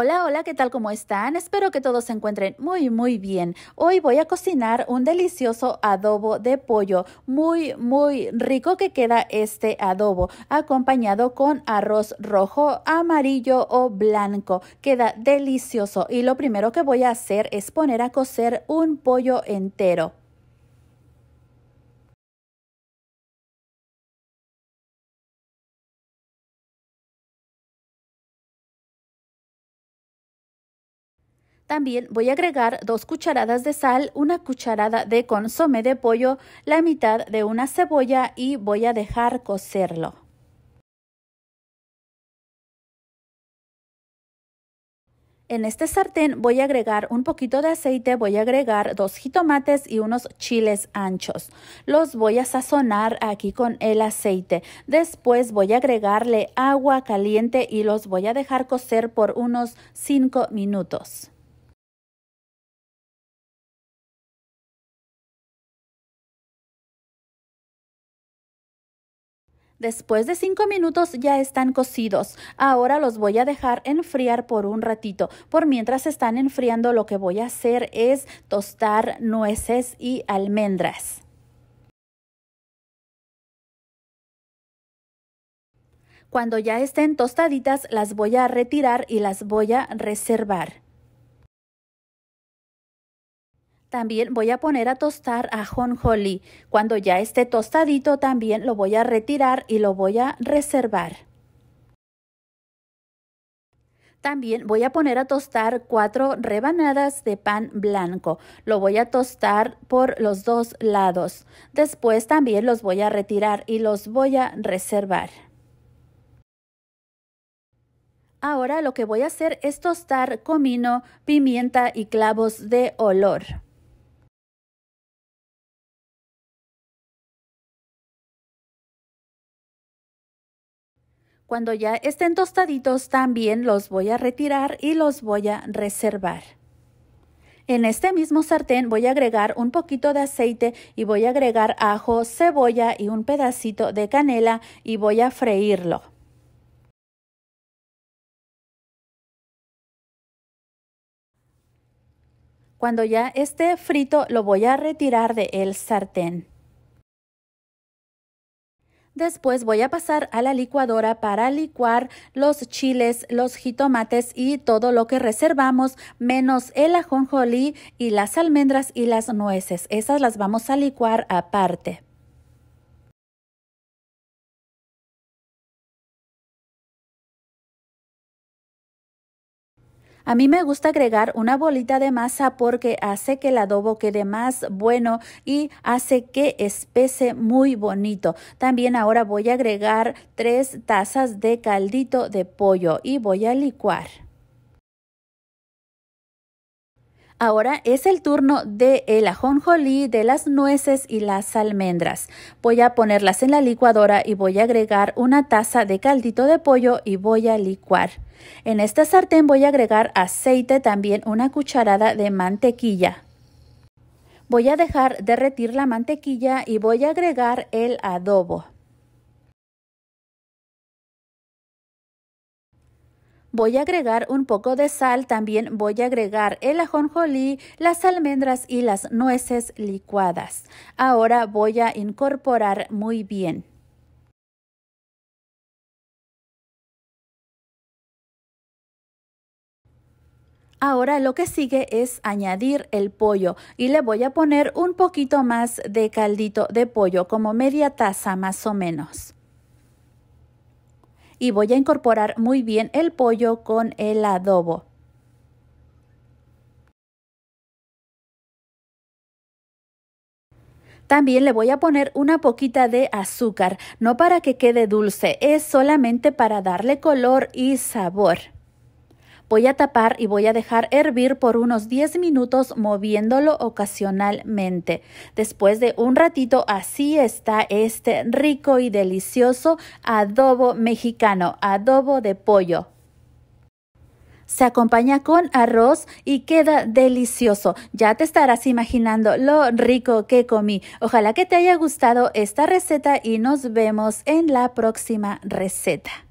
Hola, hola, ¿qué tal? ¿Cómo están? Espero que todos se encuentren muy, muy bien. Hoy voy a cocinar un delicioso adobo de pollo, muy, muy rico que queda este adobo, acompañado con arroz rojo, amarillo o blanco. Queda delicioso y lo primero que voy a hacer es poner a cocer un pollo entero. También voy a agregar dos cucharadas de sal, una cucharada de consome de pollo, la mitad de una cebolla y voy a dejar cocerlo. En este sartén voy a agregar un poquito de aceite, voy a agregar dos jitomates y unos chiles anchos. Los voy a sazonar aquí con el aceite. Después voy a agregarle agua caliente y los voy a dejar cocer por unos 5 minutos. Después de 5 minutos ya están cocidos. Ahora los voy a dejar enfriar por un ratito. Por mientras están enfriando lo que voy a hacer es tostar nueces y almendras. Cuando ya estén tostaditas las voy a retirar y las voy a reservar. También voy a poner a tostar ajonjolí. Cuando ya esté tostadito también lo voy a retirar y lo voy a reservar. También voy a poner a tostar cuatro rebanadas de pan blanco. Lo voy a tostar por los dos lados. Después también los voy a retirar y los voy a reservar. Ahora lo que voy a hacer es tostar comino, pimienta y clavos de olor. Cuando ya estén tostaditos también los voy a retirar y los voy a reservar. En este mismo sartén voy a agregar un poquito de aceite y voy a agregar ajo, cebolla y un pedacito de canela y voy a freírlo. Cuando ya esté frito lo voy a retirar del el sartén. Después voy a pasar a la licuadora para licuar los chiles, los jitomates y todo lo que reservamos, menos el ajonjolí y las almendras y las nueces. Esas las vamos a licuar aparte. A mí me gusta agregar una bolita de masa porque hace que el adobo quede más bueno y hace que espese muy bonito. También ahora voy a agregar tres tazas de caldito de pollo y voy a licuar. Ahora es el turno de el ajonjolí, de las nueces y las almendras. Voy a ponerlas en la licuadora y voy a agregar una taza de caldito de pollo y voy a licuar. En esta sartén voy a agregar aceite, también una cucharada de mantequilla. Voy a dejar derretir la mantequilla y voy a agregar el adobo. voy a agregar un poco de sal, también voy a agregar el ajonjolí, las almendras y las nueces licuadas. Ahora voy a incorporar muy bien. Ahora lo que sigue es añadir el pollo y le voy a poner un poquito más de caldito de pollo, como media taza más o menos y voy a incorporar muy bien el pollo con el adobo. También le voy a poner una poquita de azúcar, no para que quede dulce, es solamente para darle color y sabor. Voy a tapar y voy a dejar hervir por unos 10 minutos moviéndolo ocasionalmente. Después de un ratito así está este rico y delicioso adobo mexicano, adobo de pollo. Se acompaña con arroz y queda delicioso. Ya te estarás imaginando lo rico que comí. Ojalá que te haya gustado esta receta y nos vemos en la próxima receta.